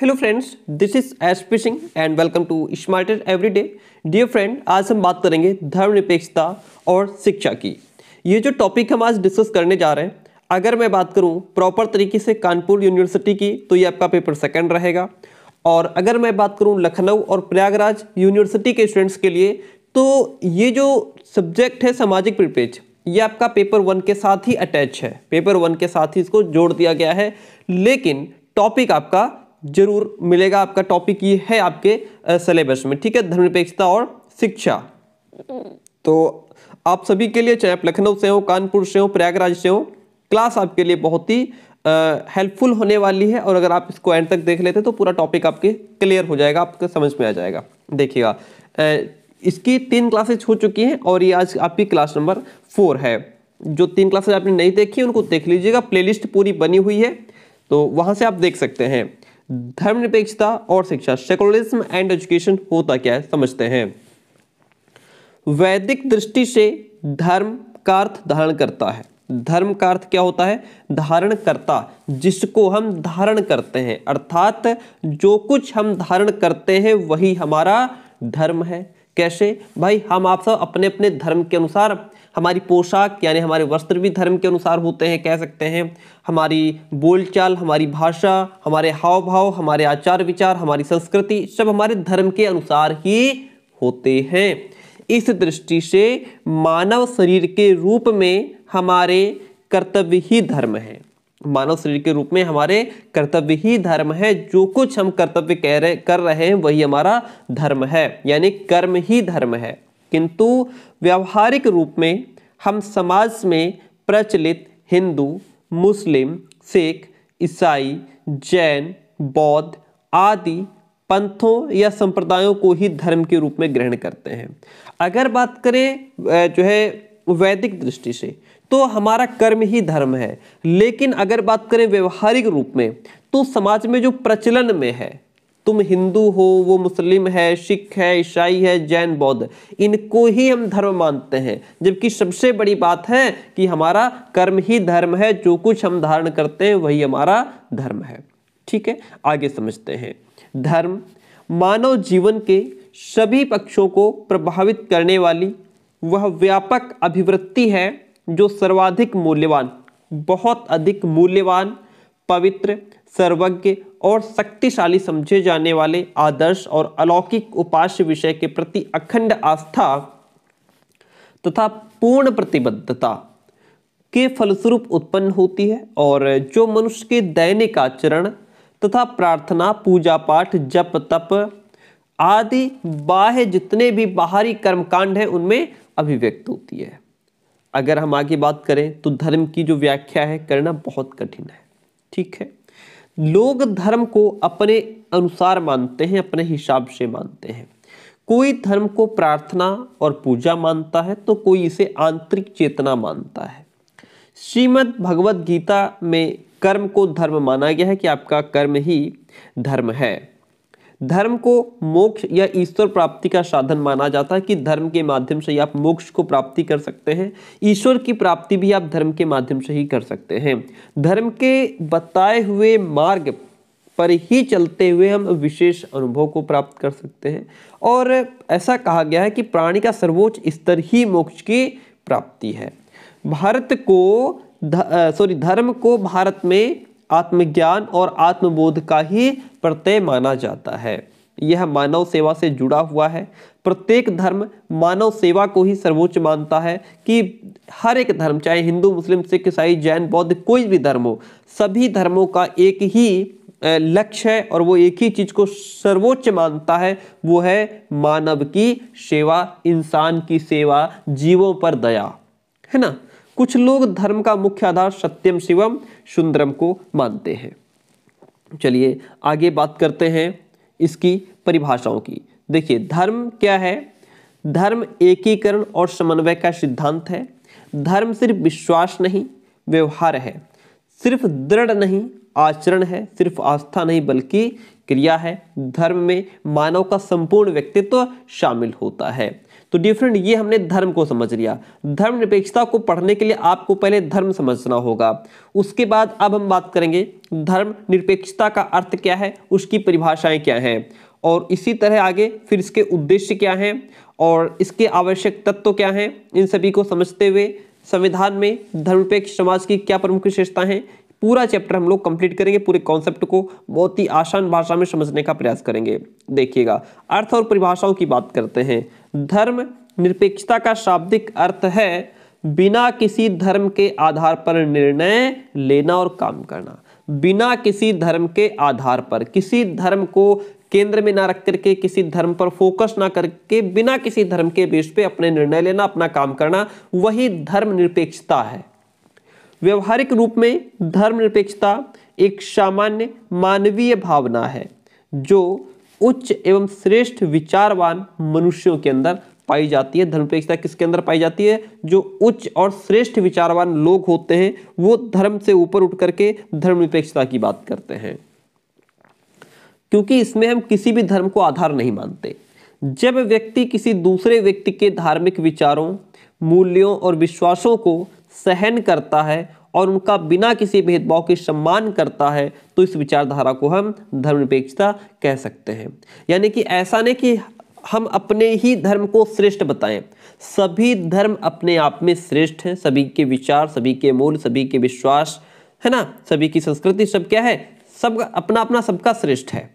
hello friends this is S P Singh and welcome to smarted everyday dear friend आज हम बात करेंगे धर्मनिरपेक्षता और शिक्षा की ये जो टॉपिक हम आज डिस्कस करने जा रहे हैं अगर मैं बात करूं प्रॉपर तरीके से कानपुर यूनिवर्सिटी की तो ये आपका पेपर सेकंड रहेगा और अगर मैं बात करूं लखनऊ और प्रयागराज यूनिवर्सिटी के स्टूडेंट्स के लिए तो ये जो सब्जेक्ट है सामाजिक परिपेज ये आपका पेपर वन के साथ ही अटैच है पेपर वन के साथ ही इसको जोड़ दिया गया है लेकिन टॉपिक आपका जरूर मिलेगा आपका टॉपिक ये है आपके सिलेबस में ठीक है धर्मनिरपेक्षता और शिक्षा तो आप सभी के लिए चाहे आप लखनऊ से हो कानपुर से हो प्रयागराज से हो क्लास आपके लिए बहुत ही हेल्पफुल होने वाली है और अगर आप इसको एंड तक देख लेते तो पूरा टॉपिक आपके क्लियर हो जाएगा आपके समझ में आ जाएगा देखिएगा इसकी तीन क्लासेज हो चुकी हैं और ये आज आपकी क्लास नंबर फोर है जो तीन क्लासेज आपने नहीं देखी उनको देख लीजिएगा प्लेलिस्ट पूरी बनी हुई है तो वहाँ से आप देख सकते हैं धर्मनिरपेक्षता और शिक्षा सेकुलरिज्म एंड एजुकेशन होता क्या है समझते हैं वैदिक दृष्टि से धर्म का अर्थ धारण करता है धर्म का अर्थ क्या होता है धारण करता जिसको हम धारण करते हैं अर्थात जो कुछ हम धारण करते हैं वही हमारा धर्म है कैसे भाई हम आप सब अपने अपने धर्म के अनुसार हमारी पोशाक यानी हमारे वस्त्र भी धर्म के अनुसार होते हैं कह सकते हैं हमारी बोलचाल हमारी भाषा हमारे हाव भाव हमारे आचार विचार हमारी संस्कृति सब हमारे धर्म के अनुसार ही होते हैं इस दृष्टि से मानव शरीर के रूप में हमारे कर्तव्य ही धर्म है मानव शरीर के रूप में हमारे कर्तव्य ही धर्म है जो कुछ हम कर्तव्य कह रहे कर रहे हैं वही हमारा धर्म है यानी कर्म ही धर्म है किंतु व्यवहारिक रूप में हम समाज में प्रचलित हिंदू मुस्लिम सिख ईसाई जैन बौद्ध आदि पंथों या संप्रदायों को ही धर्म के रूप में ग्रहण करते हैं अगर बात करें जो है वैदिक दृष्टि से तो हमारा कर्म ही धर्म है लेकिन अगर बात करें व्यवहारिक रूप में तो समाज में जो प्रचलन में है तुम हिंदू हो वो मुस्लिम है सिख है ईसाई है जैन बौद्ध इनको ही हम धर्म मानते हैं जबकि सबसे बड़ी बात है कि हमारा कर्म ही धर्म है जो कुछ हम धारण करते हैं वही हमारा धर्म है ठीक है आगे समझते हैं धर्म मानव जीवन के सभी पक्षों को प्रभावित करने वाली वह व्यापक अभिवृत्ति है जो सर्वाधिक मूल्यवान बहुत अधिक मूल्यवान पवित्र सर्वज्ञ और शक्तिशाली समझे जाने वाले आदर्श और अलौकिक उपास्य विषय के प्रति अखंड आस्था तथा पूर्ण प्रतिबद्धता के फलस्वरूप उत्पन्न होती है और जो मनुष्य के दैनिक आचरण तथा प्रार्थना पूजा पाठ जप तप आदि बाह्य जितने भी बाहरी कर्मकांड हैं उनमें अभिव्यक्त होती है अगर हम आगे बात करें तो धर्म की जो व्याख्या है करना बहुत कठिन है ठीक है लोग धर्म को अपने अनुसार मानते हैं अपने हिसाब से मानते हैं कोई धर्म को प्रार्थना और पूजा मानता है तो कोई इसे आंतरिक चेतना मानता है श्रीमद् भगवद गीता में कर्म को धर्म माना गया है कि आपका कर्म ही धर्म है धर्म को मोक्ष या ईश्वर प्राप्ति का साधन माना जाता है कि धर्म के माध्यम से ही आप मोक्ष को प्राप्ति कर सकते हैं ईश्वर की प्राप्ति भी आप धर्म के माध्यम से ही कर सकते हैं धर्म के बताए हुए मार्ग पर ही चलते हुए हम विशेष अनुभव को प्राप्त कर सकते हैं और ऐसा कहा गया है कि प्राणी का सर्वोच्च स्तर ही मोक्ष की प्राप्ति है भारत को सॉरी धर्म को भारत में आत्मज्ञान और आत्मबोध का ही प्रत्यय माना जाता है यह मानव सेवा से जुड़ा हुआ है प्रत्येक धर्म मानव सेवा को ही सर्वोच्च मानता है कि हर एक धर्म चाहे हिंदू मुस्लिम सिख ईसाई जैन बौद्ध कोई भी धर्म हो सभी धर्मों का एक ही लक्ष्य है और वो एक ही चीज़ को सर्वोच्च मानता है वो है मानव की सेवा इंसान की सेवा जीवों पर दया है ना कुछ लोग धर्म का मुख्य आधार सत्यम शिवम सुंदरम को मानते हैं चलिए आगे बात करते हैं इसकी परिभाषाओं की देखिए धर्म क्या है धर्म एकीकरण और समन्वय का सिद्धांत है धर्म सिर्फ विश्वास नहीं व्यवहार है सिर्फ दृढ़ नहीं आचरण है सिर्फ आस्था नहीं बल्कि क्रिया है धर्म में मानव का संपूर्ण व्यक्तित्व शामिल होता है तो डिफरेंट ये हमने धर्म को समझ लिया धर्मनिरपेक्षता को पढ़ने के लिए आपको पहले धर्म समझना होगा उसके बाद अब हम बात करेंगे धर्म निरपेक्षता का अर्थ क्या है उसकी परिभाषाएं क्या हैं और इसी तरह आगे फिर इसके उद्देश्य क्या हैं और इसके आवश्यक तत्व क्या हैं इन सभी को समझते हुए संविधान में धर्मनिरपेक्ष समाज की क्या प्रमुख विशेषता हैं पूरा चैप्टर हम लोग कंप्लीट करेंगे पूरे कॉन्सेप्ट को बहुत ही आसान भाषा में समझने का प्रयास करेंगे देखिएगा अर्थ और परिभाषाओं की बात करते हैं धर्म निरपेक्षता का शाब्दिक अर्थ है बिना किसी धर्म के आधार पर निर्णय लेना और काम करना बिना किसी धर्म के आधार पर किसी धर्म को केंद्र में ना रख करके किसी धर्म पर फोकस ना करके बिना किसी धर्म के बेस पे अपने निर्णय लेना अपना काम करना वही धर्म निरपेक्षता है व्यवहारिक रूप में धर्मनिरपेक्षता एक सामान्य मानवीय भावना है जो उच्च एवं श्रेष्ठ विचारवान मनुष्यों के अंदर पाई जाती है धर्मपेक्षता किसके अंदर पाई जाती है जो उच्च और श्रेष्ठ विचारवान लोग होते हैं वो धर्म से ऊपर उठ करके धर्मनिरपेक्षता की बात करते हैं क्योंकि इसमें हम किसी भी धर्म को आधार नहीं मानते जब व्यक्ति किसी दूसरे व्यक्ति के धार्मिक विचारों मूल्यों और विश्वासों को सहन करता है और उनका बिना किसी भेदभाव के सम्मान करता है तो इस विचारधारा को हम धर्मनिरपेक्षता कह सकते हैं यानी कि ऐसा नहीं कि हम अपने ही धर्म को श्रेष्ठ बताएं सभी धर्म अपने आप में श्रेष्ठ हैं सभी के विचार सभी के मूल सभी के विश्वास है ना सभी की संस्कृति सब क्या है सब अपना अपना सबका श्रेष्ठ है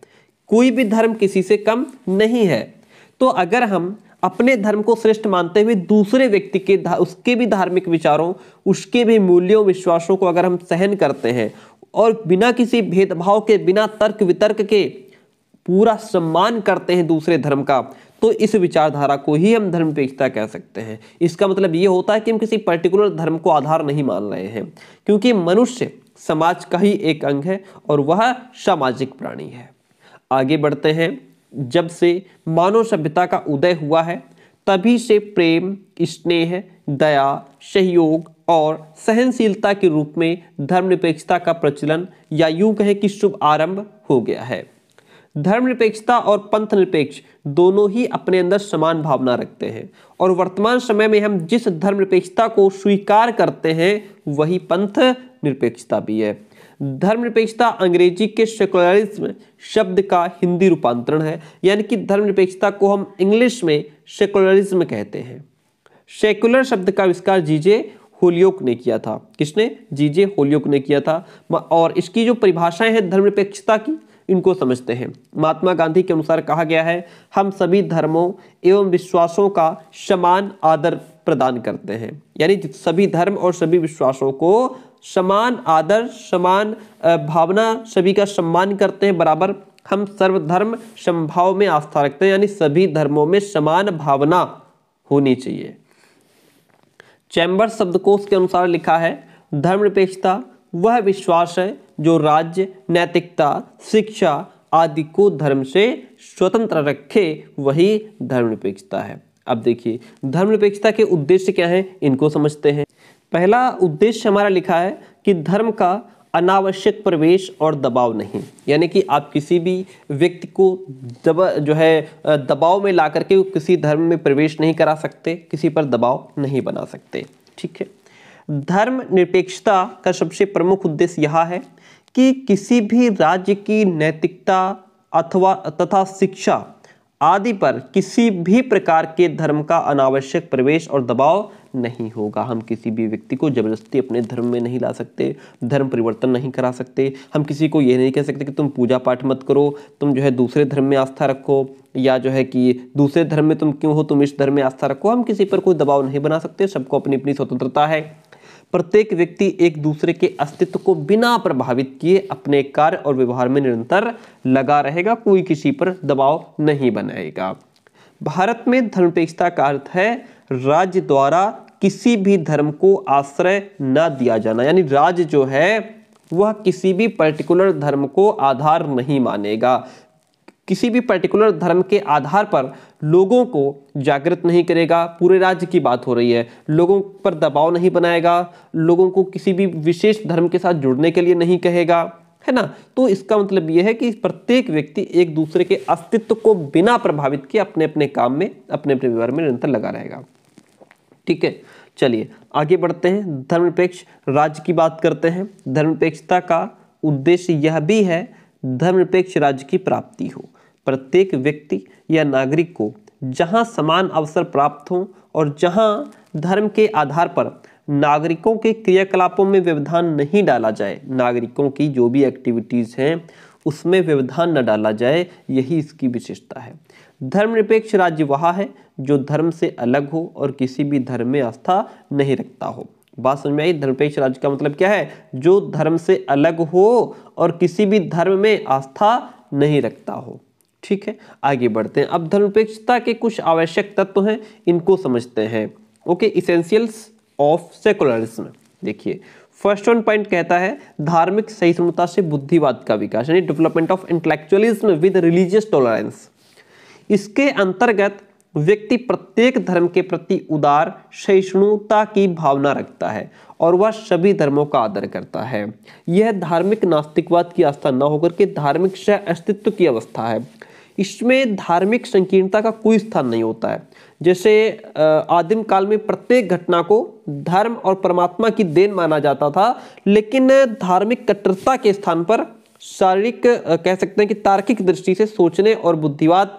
कोई भी धर्म किसी से कम नहीं है तो अगर हम अपने धर्म को श्रेष्ठ मानते हुए दूसरे व्यक्ति के उसके भी धार्मिक विचारों उसके भी मूल्यों विश्वासों को अगर हम सहन करते हैं और बिना किसी भेदभाव के बिना तर्क वितर्क के पूरा सम्मान करते हैं दूसरे धर्म का तो इस विचारधारा को ही हम धर्मपेक्षता कह सकते हैं इसका मतलब ये होता है कि हम किसी पर्टिकुलर धर्म को आधार नहीं मान रहे हैं क्योंकि मनुष्य समाज का ही एक अंग है और वह सामाजिक प्राणी है आगे बढ़ते हैं जब से मानव सभ्यता का उदय हुआ है तभी से प्रेम स्नेह दया सहयोग और सहनशीलता के रूप में धर्मनिरपेक्षता का प्रचलन या यूं कहें कि शुभ आरंभ हो गया है धर्मनिरपेक्षता और पंथ निरपेक्ष दोनों ही अपने अंदर समान भावना रखते हैं और वर्तमान समय में हम जिस धर्मनिरपेक्षता को स्वीकार करते हैं वही पंथ निरपेक्षता भी है धर्मनिरपेक्षता अंग्रेजी के सेकुलरिज्म शब्द का हिंदी रूपांतरण है यानी कि धर्मनिरपेक्षता को हम इंग्लिश में सेकुलरिज्म कहते हैं सेकुलर शब्द का आविष्कार जीजे होलियोक ने किया था किसने जीजे होलियोक ने किया था और इसकी जो परिभाषाएं हैं धर्मनिरपेक्षता की इनको समझते हैं महात्मा गांधी के अनुसार कहा गया है हम सभी धर्मों एवं विश्वासों का समान आदर प्रदान करते हैं यानी सभी धर्म और सभी विश्वासों को समान आदर्श समान भावना सभी का सम्मान करते हैं बराबर हम सर्वधर्म संभाव में आस्था रखते हैं यानी सभी धर्मों में समान भावना होनी चाहिए चैम्बर शब्दकोश के अनुसार लिखा है धर्मनिरपेक्षता वह विश्वास है जो राज्य नैतिकता शिक्षा आदि को धर्म से स्वतंत्र रखे वही धर्मनिरपेक्षता है अब देखिए धर्मनिरपेक्षता के उद्देश्य क्या है इनको समझते हैं पहला उद्देश्य हमारा लिखा है कि धर्म का अनावश्यक प्रवेश और दबाव नहीं यानी कि आप किसी भी व्यक्ति को दब जो है दबाव में ला करके किसी धर्म में प्रवेश नहीं करा सकते किसी पर दबाव नहीं बना सकते ठीक है धर्म निरपेक्षता का सबसे प्रमुख उद्देश्य यह है कि किसी भी राज्य की नैतिकता अथवा तथा शिक्षा आदि पर किसी भी प्रकार के धर्म का अनावश्यक प्रवेश और दबाव नहीं होगा हम किसी भी व्यक्ति को ज़बरदस्ती अपने धर्म में नहीं ला सकते धर्म परिवर्तन नहीं करा सकते हम किसी को ये नहीं कह सकते कि तुम पूजा पाठ मत करो तुम जो है दूसरे धर्म में आस्था रखो या जो है कि दूसरे धर्म में तुम क्यों हो तुम इस धर्म में आस्था रखो हम किसी पर कोई दबाव नहीं बना सकते सबको अपनी अपनी स्वतंत्रता है प्रत्येक व्यक्ति एक दूसरे के अस्तित्व को बिना प्रभावित किए अपने कार्य और व्यवहार में निरंतर लगा रहेगा कोई किसी पर दबाव नहीं बनाएगा भारत में धर्मपेक्षता का अर्थ है राज्य द्वारा किसी भी धर्म को आश्रय न दिया जाना यानी राज्य जो है वह किसी भी पर्टिकुलर धर्म को आधार नहीं मानेगा किसी भी पर्टिकुलर धर्म के आधार पर लोगों को जागृत नहीं करेगा पूरे राज्य की बात हो रही है लोगों पर दबाव नहीं बनाएगा लोगों को किसी भी विशेष धर्म के साथ जुड़ने के लिए नहीं कहेगा है ना तो इसका मतलब यह है कि प्रत्येक व्यक्ति एक दूसरे के अस्तित्व को बिना प्रभावित किए अपने अपने काम में अपने अपने व्यवहार में निरंतर लगा रहेगा ठीक है चलिए आगे बढ़ते हैं धर्मनिरपेक्ष राज्य की बात करते हैं धर्मनिरपेक्षता का उद्देश्य यह भी है धर्मनिरपेक्ष राज्य की प्राप्ति हो प्रत्येक व्यक्ति या नागरिक को जहां समान अवसर प्राप्त हों और जहां धर्म के आधार पर नागरिकों के क्रियाकलापों में व्यवधान नहीं डाला जाए नागरिकों की जो भी एक्टिविटीज़ हैं उसमें व्यवधान न डाला जाए यही इसकी विशेषता है धर्मनिरपेक्ष राज्य वह है जो धर्म से अलग हो और किसी भी धर्म में आस्था नहीं रखता हो बात समझ में आई धर्मपेक्ष राज्य का मतलब क्या है जो धर्म से अलग हो और किसी भी धर्म में आस्था नहीं रखता हो ठीक है आगे बढ़ते हैं अब धर्मपेक्षता के कुछ आवश्यक तत्व हैं इनको समझते हैं ओके इसेंशियल्स ऑफ सेकुलरिज्म देखिए फर्स्ट वन पॉइंट कहता है धार्मिक सहिष्णुता से बुद्धिवाद का विकास यानी development of intellectualism with religious tolerance इसके अंतर्गत व्यक्ति प्रत्येक धर्म के प्रति उदार सहिष्णुता की भावना रखता है और वह सभी धर्मों का आदर करता है यह धार्मिक नास्तिकवाद की आस्था न होकर के धार्मिक सह अस्तित्व की अवस्था है इसमें धार्मिक संकीर्णता का कोई स्थान नहीं होता है जैसे आदिम काल में प्रत्येक घटना को धर्म और परमात्मा की देन माना जाता था लेकिन धार्मिक कट्टरता के स्थान पर शारीरिक कह सकते हैं कि तार्किक दृष्टि से सोचने और बुद्धिवाद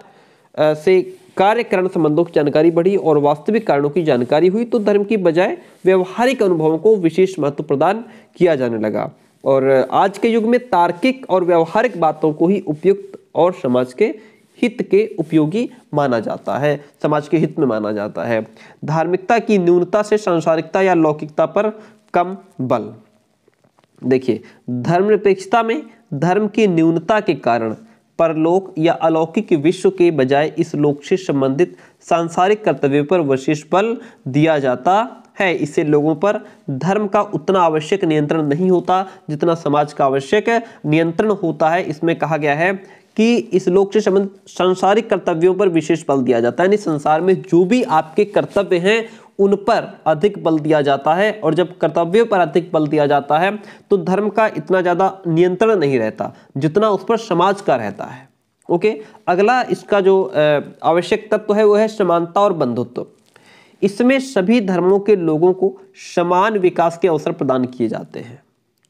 से कार्यकरण संबंधों की जानकारी बढ़ी और वास्तविक कारणों की जानकारी हुई तो धर्म की बजाय व्यवहारिक अनुभवों को विशेष महत्व प्रदान किया जाने लगा और आज के युग में तार्किक और व्यवहारिक बातों को ही उपयुक्त और समाज के हित के उपयोगी माना जाता है समाज के हित में माना जाता है धार्मिकता की न्यूनता से सांसारिकता या लौकिकता पर कम बल देखिए धर्मनिरपेक्षता में धर्म की न्यूनता के कारण परलोक या अलौकिक विश्व के बजाय इस लोक से संबंधित सांसारिक कर्तव्य पर विशेष बल दिया जाता है इससे लोगों पर धर्म का उतना आवश्यक नियंत्रण नहीं होता जितना समाज का आवश्यक नियंत्रण होता है इसमें कहा गया है कि इस लोक से संबंध सांसारिक कर्तव्यों पर विशेष बल दिया जाता है यानी संसार में जो भी आपके कर्तव्य हैं उन पर अधिक बल दिया जाता है और जब कर्तव्य पर अधिक बल दिया जाता है तो धर्म का इतना ज़्यादा नियंत्रण नहीं रहता जितना उस पर समाज का रहता है ओके अगला इसका जो आवश्यक तत्व है वो है समानता और बंधुत्व इसमें सभी धर्मों के लोगों को समान विकास के अवसर प्रदान किए जाते हैं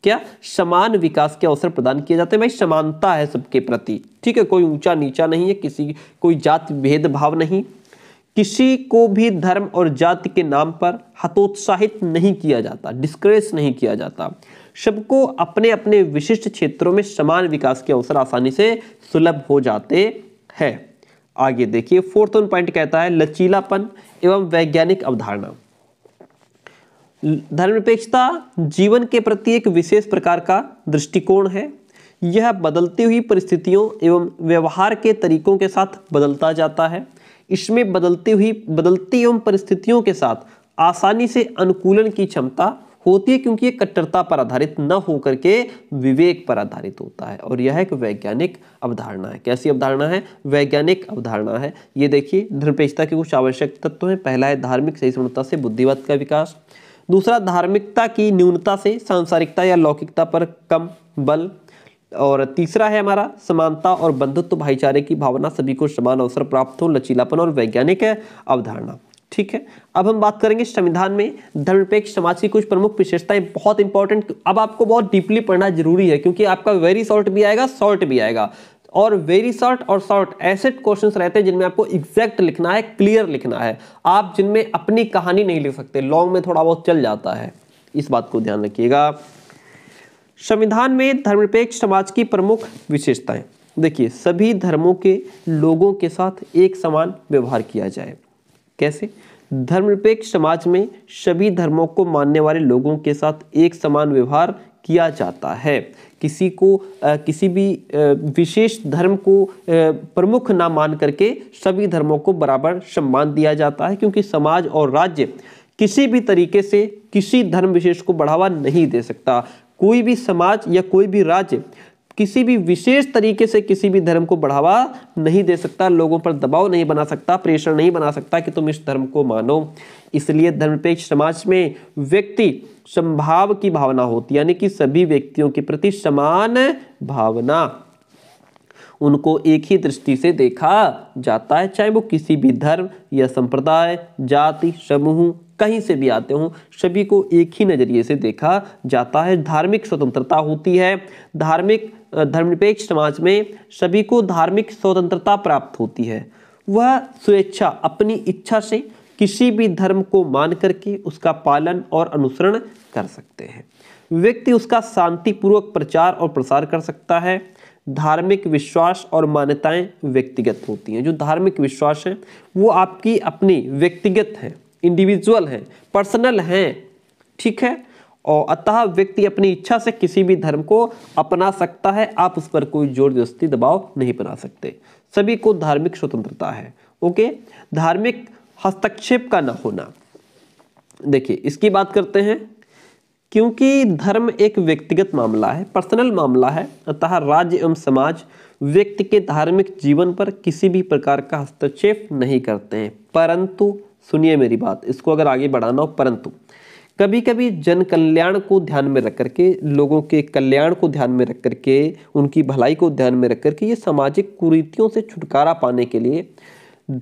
क्या समान विकास के अवसर प्रदान किए जाते हैं भाई समानता है सबके प्रति ठीक है कोई ऊंचा नीचा नहीं है किसी कोई जाति भेदभाव नहीं किसी को भी धर्म और जाति के नाम पर हतोत्साहित नहीं किया जाता डिस्करेज नहीं किया जाता सबको अपने अपने विशिष्ट क्षेत्रों में समान विकास के अवसर आसानी से सुलभ हो जाते हैं आगे देखिए फोर्थ पॉइंट कहता है लचीलापन एवं वैज्ञानिक अवधारणा धर्मनिरपेक्षता जीवन के प्रति एक विशेष प्रकार का दृष्टिकोण है यह बदलती हुई परिस्थितियों एवं व्यवहार के तरीकों के साथ बदलता जाता है इसमें बदलती हुई बदलती एवं परिस्थितियों के साथ आसानी से अनुकूलन की क्षमता होती है क्योंकि ये कट्टरता पर आधारित न होकर के विवेक पर आधारित होता है और यह एक वैज्ञानिक अवधारणा है कैसी अवधारणा है वैज्ञानिक अवधारणा है ये देखिए धर्मपेक्षता के कुछ आवश्यक तत्व हैं पहला है धार्मिक सही सहिष्णुता से बुद्धिवाद का विकास दूसरा धार्मिकता की न्यूनता से सांसारिकता या लौकिकता पर कम बल और तीसरा है हमारा समानता और बंधुत्व भाईचारे की भावना सभी को समान अवसर प्राप्त हो लचीलापन और वैज्ञानिक अवधारणा ठीक है अब हम बात करेंगे संविधान में धर्मपेक्ष समाज की कुछ प्रमुख विशेषताएं बहुत इंपॉर्टेंट अब आपको बहुत डीपली पढ़ना जरूरी है क्योंकि आपका वेरी शॉर्ट भी आएगा शॉर्ट भी आएगा और वेरी शॉर्ट और शॉर्ट ऐसे क्वेश्चंस रहते हैं जिनमें आपको एग्जैक्ट लिखना है क्लियर लिखना है आप जिनमें अपनी कहानी नहीं लिख सकते लॉन्ग में थोड़ा बहुत चल जाता है इस बात को ध्यान रखिएगा संविधान में धर्मनिरपेक्ष समाज की प्रमुख विशेषताएं देखिए सभी धर्मों के लोगों के साथ एक समान व्यवहार किया जाए कैसे धर्मनिरपेक्ष समाज में सभी धर्मों को मानने वाले लोगों के साथ एक समान व्यवहार किया जाता है किसी को किसी भी विशेष धर्म को प्रमुख ना मान करके सभी धर्मों को बराबर सम्मान दिया जाता है क्योंकि समाज और राज्य किसी भी तरीके से किसी धर्म विशेष को बढ़ावा नहीं दे सकता कोई भी समाज या कोई भी राज्य किसी भी विशेष तरीके से किसी भी धर्म को बढ़ावा नहीं दे सकता लोगों पर दबाव नहीं बना सकता प्रेशर नहीं बना सकता कि तुम इस धर्म को मानो इसलिए धर्मनिरपेक्ष समाज में व्यक्ति संभाव की भावना होती यानी कि सभी व्यक्तियों के प्रति समान भावना उनको एक ही दृष्टि से देखा जाता है चाहे वो किसी भी धर्म या संप्रदाय जाति समूह कहीं से भी आते हों सभी को एक ही नज़रिए से देखा जाता है धार्मिक स्वतंत्रता होती है धार्मिक धर्मनिरपेक्ष समाज में सभी को धार्मिक स्वतंत्रता प्राप्त होती है वह स्वेच्छा अपनी इच्छा से किसी भी धर्म को मान करके उसका पालन और अनुसरण कर सकते हैं व्यक्ति उसका शांतिपूर्वक प्रचार और प्रसार कर सकता है धार्मिक विश्वास और मान्यताएं व्यक्तिगत होती हैं जो धार्मिक विश्वास हैं वो आपकी अपनी व्यक्तिगत हैं इंडिविजुअल हैं पर्सनल हैं ठीक है और अतः व्यक्ति अपनी इच्छा से किसी भी धर्म को अपना सकता है आप उस पर कोई जोर जस्ती दबाव नहीं बना सकते सभी को धार्मिक स्वतंत्रता है ओके धार्मिक हस्तक्षेप का ना होना देखिए इसकी बात करते हैं क्योंकि धर्म एक व्यक्तिगत मामला है पर्सनल मामला है अतः राज्य एवं समाज व्यक्ति के धार्मिक जीवन पर किसी भी प्रकार का हस्तक्षेप नहीं करते हैं परंतु सुनिए मेरी बात इसको अगर आगे बढ़ाना हो परंतु कभी कभी जन कल्याण को ध्यान में रख करके लोगों के कल्याण को ध्यान में रख करके उनकी भलाई को ध्यान में रख करके ये सामाजिक कुरीतियों से छुटकारा पाने के लिए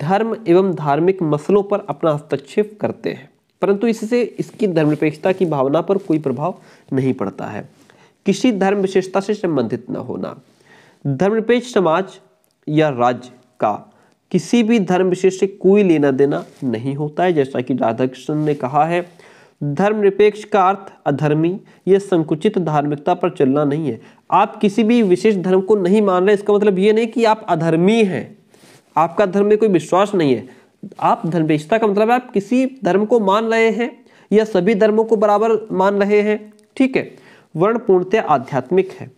धर्म एवं धार्मिक मसलों पर अपना हस्तक्षेप करते हैं परंतु इससे इसकी धर्मनिरपेक्षता की भावना पर कोई प्रभाव नहीं पड़ता है किसी धर्म विशेषता से संबंधित न होना धर्मनिरपेक्ष समाज या राज्य का किसी भी धर्म विशेष से कोई लेना देना नहीं होता है जैसा कि राधाकृष्ण ने कहा है धर्मनिरपेक्ष का अर्थ अधर्मी या संकुचित धार्मिकता पर चलना नहीं है आप किसी भी विशेष धर्म को नहीं मान रहे इसका मतलब ये नहीं कि आप अधर्मी हैं आपका धर्म में कोई विश्वास नहीं है आप धर्मेशता का मतलब है आप किसी धर्म को मान रहे हैं या सभी धर्मों को बराबर मान रहे हैं ठीक है वर्ण पूर्णतः आध्यात्मिक है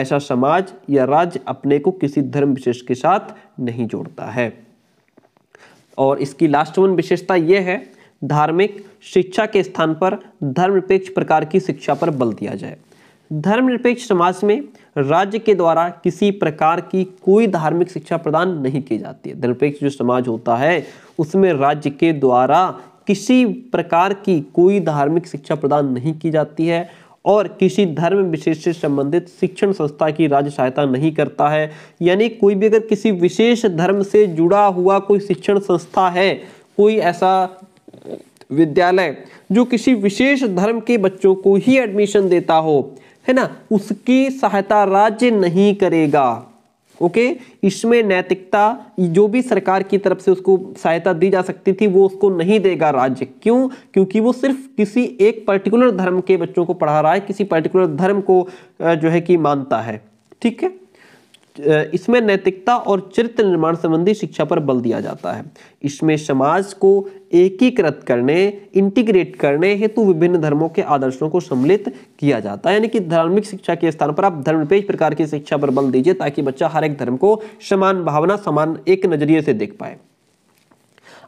ऐसा समाज या राज्य अपने को किसी धर्म विशेष के साथ नहीं जोड़ता है और इसकी लास्ट वन विशेषता यह है धार्मिक शिक्षा के स्थान पर धर्मनिरपेक्ष प्रकार की शिक्षा पर बल दिया जाए धर्मनिरपेक्ष समाज में राज्य के द्वारा किसी प्रकार की कोई धार्मिक शिक्षा प्रदान नहीं की जाती है धर्मपेक्ष जो समाज होता है उसमें राज्य के द्वारा किसी प्रकार की कोई धार्मिक शिक्षा प्रदान नहीं की जाती है और किसी धर्म विशेष से संबंधित शिक्षण संस्था की राज्य सहायता नहीं करता है यानी कोई भी अगर किसी विशेष धर्म से जुड़ा हुआ कोई शिक्षण संस्था है कोई ऐसा विद्यालय जो किसी विशेष धर्म के बच्चों को ही एडमिशन देता हो है ना उसकी सहायता राज्य नहीं करेगा ओके इसमें नैतिकता जो भी सरकार की तरफ से उसको सहायता दी जा सकती थी वो उसको नहीं देगा राज्य क्यों क्योंकि वो सिर्फ किसी एक पर्टिकुलर धर्म के बच्चों को पढ़ा रहा है किसी पर्टिकुलर धर्म को जो है कि मानता है ठीक है इसमें नैतिकता और चरित्र निर्माण संबंधी शिक्षा पर बल दिया जाता है इसमें समाज को एकीकृत करने इंटीग्रेट करने हेतु विभिन्न धर्मों के आदर्शों को सम्मिलित किया जाता है यानी कि धार्मिक शिक्षा के स्थान पर आप धर्मनिरपेक्ष प्रकार की शिक्षा पर बल दीजिए ताकि बच्चा हर एक धर्म को समान भावना समान एक नजरिए से देख पाए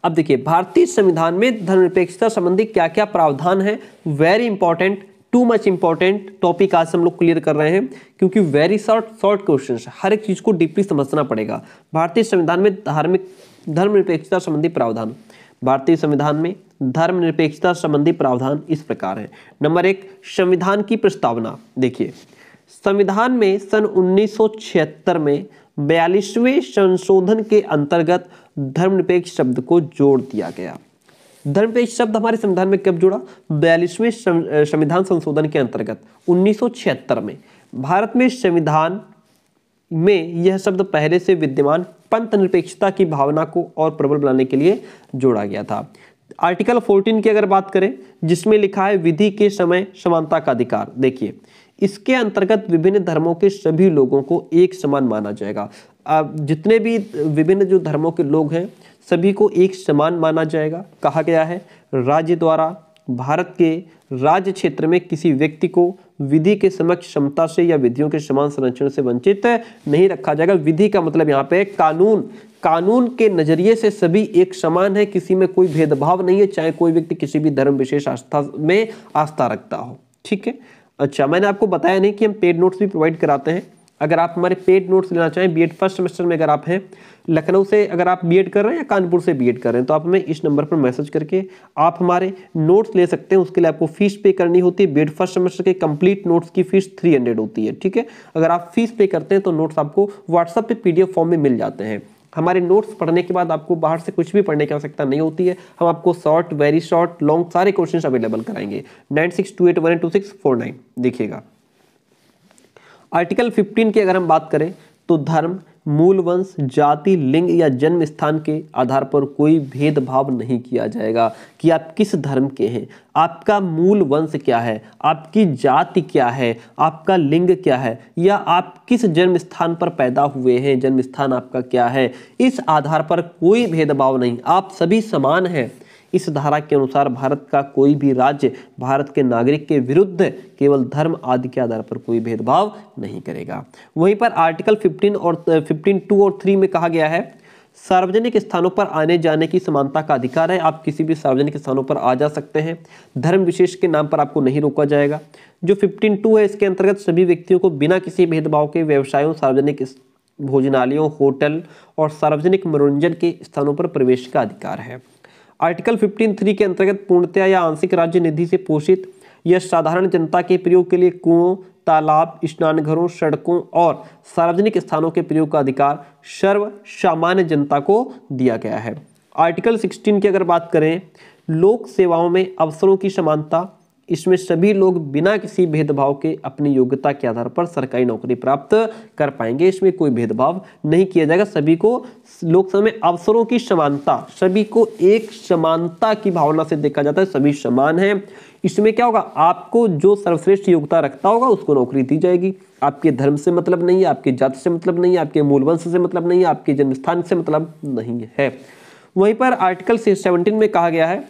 अब देखिए भारतीय संविधान में धर्मनिरपेक्षता संबंधी क्या क्या प्रावधान है very important too much important topic आज हम लोग क्लियर कर रहे हैं क्योंकि वेरी शॉर्ट शॉर्ट क्वेश्चन हर एक चीज़ को डीपली समझना पड़ेगा भारतीय संविधान में धार्मिक धर्मनिरपेक्षता संबंधी प्रावधान भारतीय संविधान में धर्मनिरपेक्षता संबंधी प्रावधान इस प्रकार है नंबर एक संविधान की प्रस्तावना देखिए संविधान में सन 1976 में बयालीसवें संशोधन के अंतर्गत धर्मनिरपेक्ष शब्द को जोड़ दिया गया धर्मपेश शब्द हमारे संविधान में कब जुड़ा बयालीसवें संविधान संशोधन के अंतर्गत उन्नीस में भारत में संविधान में यह शब्द पहले से विद्यमान पंथ निरपेक्षता की भावना को और प्रबल बनाने के लिए जोड़ा गया था आर्टिकल 14 की अगर बात करें जिसमें लिखा है विधि के समय समानता का अधिकार देखिए इसके अंतर्गत विभिन्न धर्मों के सभी लोगों को एक समान माना जाएगा जितने भी विभिन्न जो धर्मों के लोग हैं सभी को एक समान माना जाएगा कहा गया है राज्य द्वारा भारत के राज्य क्षेत्र में किसी व्यक्ति को विधि के समक्ष क्षमता से या विधियों के समान संरक्षण से वंचित नहीं रखा जाएगा विधि का मतलब यहाँ पे कानून कानून के नजरिए से सभी एक समान है किसी में कोई भेदभाव नहीं है चाहे कोई व्यक्ति किसी भी धर्म विशेष आस्था में आस्था रखता हो ठीक है अच्छा मैंने आपको बताया नहीं कि हम पेड नोट्स भी प्रोवाइड कराते हैं अगर आप हमारे पेड नोट्स लेना चाहें बीएड फर्स्ट सेमेस्टर में अगर आप हैं लखनऊ से अगर आप बीएड कर रहे हैं या कानपुर से बीएड कर रहे हैं तो आप हमें इस नंबर पर मैसेज करके आप हमारे नोट्स ले सकते हैं उसके लिए आपको फीस पे करनी होती है बीएड फर्स्ट सेमेस्टर के कंप्लीट नोट्स की फीस थ्री होती है ठीक है अगर आप फीस पे करते हैं तो नोट्स आपको व्हाट्सअप पर पी फॉर्म में मिल जाते हैं हमारे नोट्स पढ़ने के बाद आपको बाहर से कुछ भी पढ़ने की आवश्यकता नहीं होती है हम आपको शॉर्ट वेरी शॉर्ट लॉन्ग सारे क्वेश्चन अवेलेबल कराएंगे nine six two eight one two six four nine देखिएगा आर्टिकल 15 की अगर हम बात करें तो धर्म मूल वंश जाति लिंग या जन्म स्थान के आधार पर कोई भेदभाव नहीं किया जाएगा कि आप किस धर्म के हैं आपका मूल वंश क्या है आपकी जाति क्या है आपका लिंग क्या है या आप किस जन्म स्थान पर पैदा हुए हैं जन्म स्थान आपका क्या है इस आधार पर कोई भेदभाव नहीं आप सभी समान हैं इस धारा के अनुसार भारत का कोई भी राज्य भारत के नागरिक के विरुद्ध केवल धर्म आदि के आधार पर कोई भेदभाव नहीं करेगा वहीं पर आर्टिकल 15 और 15 टू और थ्री में कहा गया है सार्वजनिक स्थानों पर आने जाने की समानता का अधिकार है आप किसी भी सार्वजनिक स्थानों पर आ जा सकते हैं धर्म विशेष के नाम पर आपको नहीं रोका जाएगा जो फिफ्टीन टू है इसके अंतर्गत सभी व्यक्तियों को बिना किसी भेदभाव के व्यवसायों सार्वजनिक भोजनालयों होटल और सार्वजनिक मनोरंजन के स्थानों पर प्रवेश का अधिकार है आर्टिकल फिफ्टीन थ्री के अंतर्गत पूर्णतया या आंशिक राज्य निधि से पोषित यह साधारण जनता के प्रयोग के लिए कुओं तालाब स्नानघरों सड़कों और सार्वजनिक स्थानों के प्रयोग का अधिकार सर्व सामान्य जनता को दिया गया है आर्टिकल 16 की अगर बात करें लोक सेवाओं में अवसरों की समानता इसमें सभी लोग बिना किसी भेदभाव के अपनी योग्यता के आधार पर सरकारी नौकरी प्राप्त कर पाएंगे इसमें कोई भेदभाव नहीं किया जाएगा सभी को लोकसभा में अवसरों की समानता सभी को एक समानता की भावना से देखा जाता है सभी समान है इसमें क्या होगा आपको जो सर्वश्रेष्ठ योग्यता रखता होगा उसको नौकरी दी जाएगी आपके धर्म से मतलब नहीं है आपके जाति से मतलब नहीं है आपके मूल वंश से मतलब नहीं है आपके जन्म स्थान से मतलब नहीं है वहीं पर आर्टिकल सेवनटीन में कहा गया है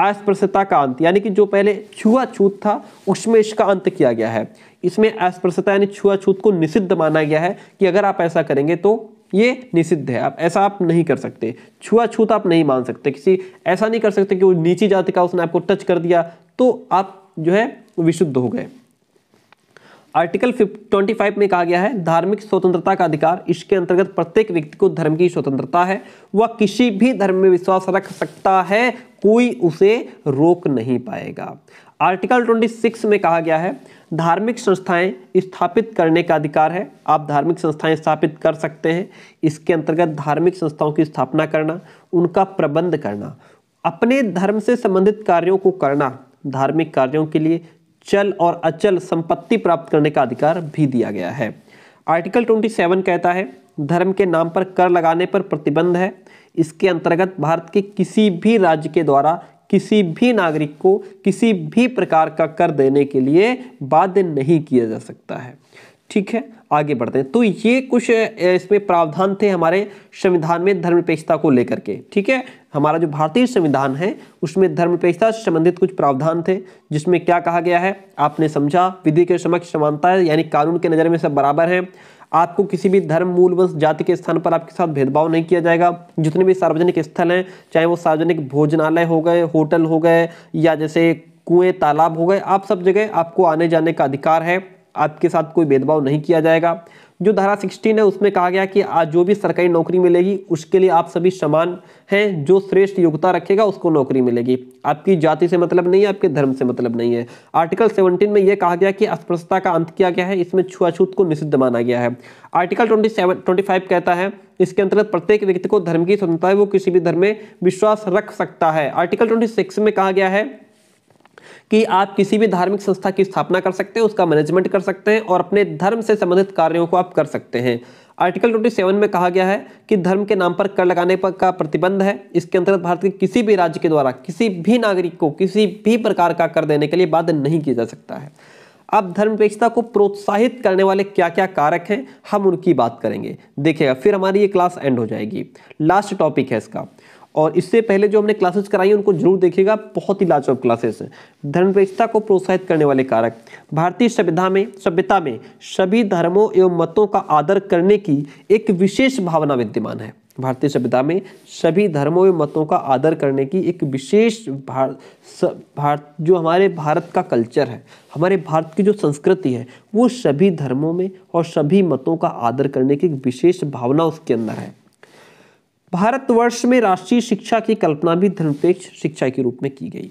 अस्पृश्यता का अंत यानी कि जो पहले छुआछूत था उसमें इसका अंत किया गया है इसमें अस्पृश्यता यानी छुआछूत को निषिद्ध माना गया है कि अगर आप ऐसा करेंगे तो ये निषिद्ध है आप ऐसा आप नहीं कर सकते छुआछूत आप नहीं मान सकते किसी ऐसा नहीं कर सकते कि वो नीची जाति का उसने आपको टच कर दिया तो आप जो है विशुद्ध हो गए आर्टिकल ट्वेंटी फाइव में कहा गया है धार्मिक स्वतंत्रता का अधिकार इसके अंतर्गत प्रत्येक व्यक्ति को धर्म की स्वतंत्रता है वह किसी भी धर्म में विश्वास रख सकता है कोई उसे रोक नहीं पाएगा आर्टिकल 26 में कहा गया है धार्मिक संस्थाएं स्थापित करने का अधिकार है आप धार्मिक संस्थाएं स्थापित कर सकते हैं इसके अंतर्गत धार्मिक संस्थाओं की स्थापना करना उनका प्रबंध करना अपने धर्म से संबंधित कार्यों को करना धार्मिक कार्यों के लिए चल और अचल संपत्ति प्राप्त करने का अधिकार भी दिया गया है आर्टिकल 27 कहता है धर्म के नाम पर कर लगाने पर प्रतिबंध है इसके अंतर्गत भारत के किसी भी राज्य के द्वारा किसी भी नागरिक को किसी भी प्रकार का कर देने के लिए बाध्य नहीं किया जा सकता है ठीक है आगे बढ़ते हैं तो ये कुछ इसमें प्रावधान थे हमारे संविधान में धर्मनिरपेक्षता को लेकर के ठीक है हमारा जो भारतीय संविधान है उसमें धर्मनिरपेक्षता से संबंधित कुछ प्रावधान थे जिसमें क्या कहा गया है आपने समझा विधि के समक्ष समानता है यानी कानून के नज़र में सब बराबर हैं आपको किसी भी धर्म मूल वंश जाति के स्थान पर आपके साथ भेदभाव नहीं किया जाएगा जितने भी सार्वजनिक स्थल हैं चाहे वो सार्वजनिक भोजनालय हो गए होटल हो गए या जैसे कुएं तालाब हो गए आप सब जगह आपको आने जाने का अधिकार है आपके साथ कोई भेदभाव नहीं किया जाएगा जो धारा सिक्सटीन है उसमें कहा गया कि आज जो भी सरकारी नौकरी मिलेगी उसके लिए आप सभी समान हैं जो श्रेष्ठ योग्यता रखेगा उसको नौकरी मिलेगी आपकी जाति से मतलब नहीं है आपके धर्म से मतलब नहीं है आर्टिकल सेवनटीन में यह कहा गया कि अस्पृश्यता का अंत किया गया है इसमें छुआछूत को निषिद्ध माना गया है article twenty seven twenty five कहता है इसके अंतर्गत प्रत्येक व्यक्ति को धर्म की स्वतंत्रता है वो किसी भी धर्म में विश्वास रख सकता है आर्टिकल ट्वेंटी सिक्स में कहा गया है कि आप किसी भी धार्मिक संस्था की स्थापना कर सकते हैं उसका मैनेजमेंट कर सकते हैं और अपने धर्म से संबंधित कार्यों को आप कर सकते हैं आर्टिकल 27 में कहा गया है कि धर्म के नाम पर कर लगाने पर का प्रतिबंध है इसके अंतर्गत भारत के किसी भी राज्य के द्वारा किसी भी नागरिक को किसी भी प्रकार का कर देने के लिए बाध्य नहीं किया जा सकता है अब धर्मपेक्षता को प्रोत्साहित करने वाले क्या क्या कारक हैं हम उनकी बात करेंगे देखिएगा फिर हमारी ये क्लास एंड हो जाएगी लास्ट टॉपिक है इसका और इससे पहले जो हमने क्लासेस कराई उनको जरूर देखिएगा बहुत ही लाजवाब क्लासेस हैं धर्मनिरपेक्षता को प्रोत्साहित करने वाले कारक भारतीय सभ्यता में सभ्यता में सभी धर्मों एवं मतों का आदर करने की एक विशेष भावना विद्यमान है भारतीय सभ्यता में सभी धर्मों एवं मतों का आदर करने की एक विशेष भार, भारत जो हमारे भारत का कल्चर है हमारे भारत की जो संस्कृति है वो सभी धर्मों में और सभी मतों का आदर करने की एक विशेष भावना उसके अंदर है भारतवर्ष में राष्ट्रीय शिक्षा की कल्पना भी धर्मपेक्ष शिक्षा के रूप में की गई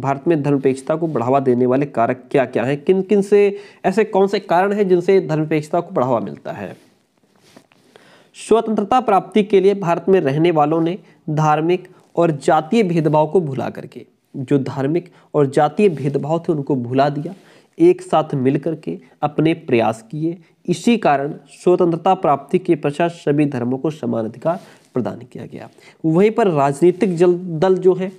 भारत में धर्मपेक्षता को बढ़ावा देने वाले कारक क्या क्या हैं किन किन से ऐसे कौन से कारण हैं जिनसे धर्मपेक्षता को बढ़ावा मिलता है स्वतंत्रता प्राप्ति के लिए भारत में रहने वालों ने धार्मिक और जातीय भेदभाव को भुला करके जो धार्मिक और जातीय भेदभाव थे उनको भुला दिया एक साथ मिल करके अपने प्रयास किए इसी कारण स्वतंत्रता प्राप्ति के पश्चात सभी धर्मों को समान अधिकार प्रदान किया गया वहीं पर राजनीतिक जल दल जो है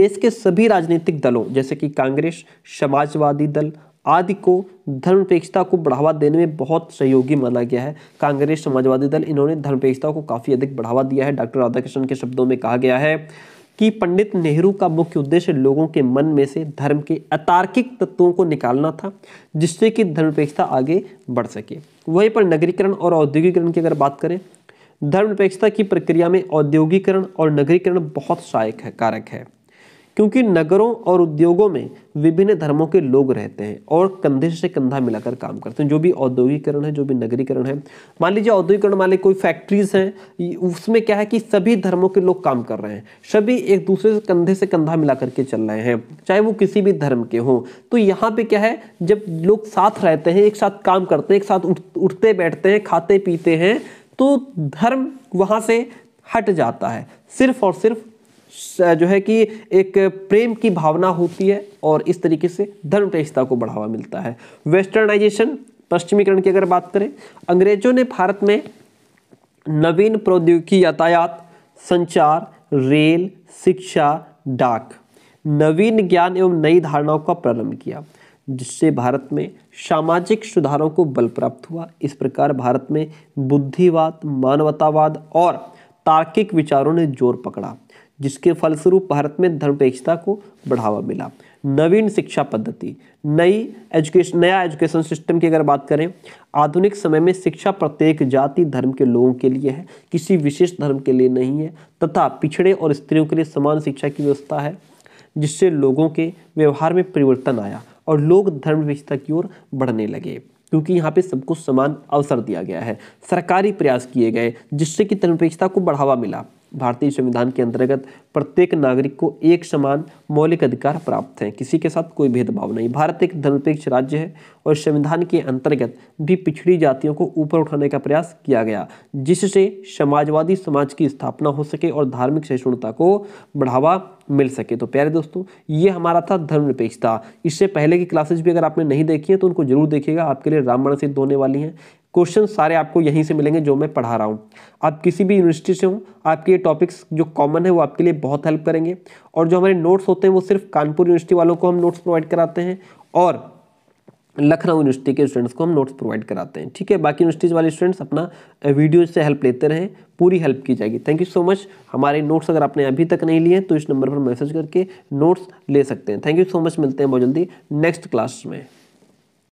देश के सभी राजनीतिक दलों जैसे कि कांग्रेस समाजवादी दल आदि को धर्मपेक्षता को बढ़ावा देने में बहुत सहयोगी माना गया है कांग्रेस समाजवादी दल इन्होंने धर्मपेक्षता को काफ़ी अधिक बढ़ावा दिया है डॉक्टर राधाकृष्णन के शब्दों में कहा गया है कि पंडित नेहरू का मुख्य उद्देश्य लोगों के मन में से धर्म के अतार्किक तत्वों को निकालना था जिससे कि धर्मपेक्षता आगे बढ़ सके वहीं पर नगरीकरण और औद्योगिकरण की अगर बात करें धर्मनिरपेक्षता की प्रक्रिया में औद्योगिकरण और नगरीकरण बहुत सहायक है कारक है क्योंकि नगरों और उद्योगों में विभिन्न धर्मों के लोग रहते हैं और कंधे से कंधा मिलाकर काम करते हैं जो भी औद्योगिकरण है जो भी नगरीकरण है मान लीजिए औद्योगिकरण वाले कोई फैक्ट्रीज हैं उसमें क्या है कि सभी धर्मों के लोग काम कर रहे हैं सभी एक दूसरे से कंधे से कंधा मिला के चल रहे हैं चाहे वो किसी भी धर्म के हों तो यहाँ पर क्या है जब लोग साथ रहते हैं एक साथ काम करते हैं एक साथ उठ उठते बैठते हैं खाते पीते हैं तो धर्म वहाँ से हट जाता है सिर्फ और सिर्फ जो है कि एक प्रेम की भावना होती है और इस तरीके से धर्म प्रेषता को बढ़ावा मिलता है वेस्टर्नाइजेशन पश्चिमीकरण की अगर बात करें अंग्रेजों ने भारत में नवीन प्रौद्योगिकी यातायात संचार रेल शिक्षा डाक नवीन ज्ञान एवं नई धारणाओं का प्रारंभ किया जिससे भारत में सामाजिक सुधारों को बल प्राप्त हुआ इस प्रकार भारत में बुद्धिवाद मानवतावाद और तार्किक विचारों ने जोर पकड़ा जिसके फलस्वरूप भारत में धर्मपेक्षता को बढ़ावा मिला नवीन शिक्षा पद्धति नई एजुकेशन नया एजुकेशन सिस्टम की अगर बात करें आधुनिक समय में शिक्षा प्रत्येक जाति धर्म के लोगों के लिए है किसी विशेष धर्म के लिए नहीं है तथा पिछड़े और स्त्रियों के लिए समान शिक्षा की व्यवस्था है जिससे लोगों के व्यवहार में परिवर्तन आया और लोग धर्म विविधता की ओर बढ़ने लगे क्योंकि यहाँ पे सबको समान अवसर दिया गया है सरकारी प्रयास किए गए जिससे कि धर्मपेक्षता को बढ़ावा मिला भारतीय संविधान के अंतर्गत प्रत्येक नागरिक को एक समान मौलिक अधिकार प्राप्त हैं किसी के साथ कोई भेदभाव नहीं भारत एक धर्मपेक्ष राज्य है और संविधान के अंतर्गत भी पिछड़ी जातियों को ऊपर उठाने का प्रयास किया गया जिससे समाजवादी समाज की स्थापना हो सके और धार्मिक सहिष्णुता को बढ़ावा मिल सके तो प्यारे दोस्तों ये हमारा था धर्मनिरपेक्षता इससे पहले की क्लासेज भी अगर आपने नहीं देखी है तो उनको जरूर देखिएगा आपके लिए रामबण सिद्ध होने वाली हैं क्वेश्चन सारे आपको यहीं से मिलेंगे जो मैं पढ़ा रहा हूँ आप किसी भी यूनिवर्सिटी से हो आपके ये टॉपिक्स जो कॉमन है वो आपके लिए बहुत हेल्प करेंगे और जो हमारे नोट्स होते हैं वो सिर्फ कानपुर यूनिवर्सिटी वालों को हम नोट्स प्रोवाइड कराते हैं और लखनऊ यूनिवर्सिटी के स्टूडेंट्स को हम नोट्स प्रोवाइड कराते हैं ठीक है बाकी यूनिवर्सिटीज़ वाले स्टूडेंट्स अपना वीडियो से हेल्प लेते रहें पूरी हेल्प की जाएगी थैंक यू सो मच हमारे नोट्स अगर आपने अभी तक नहीं लिए तो इस नंबर पर मैसेज करके नोट्स ले सकते हैं थैंक यू सो मच मिलते हैं बहुत जल्दी नेक्स्ट क्लास में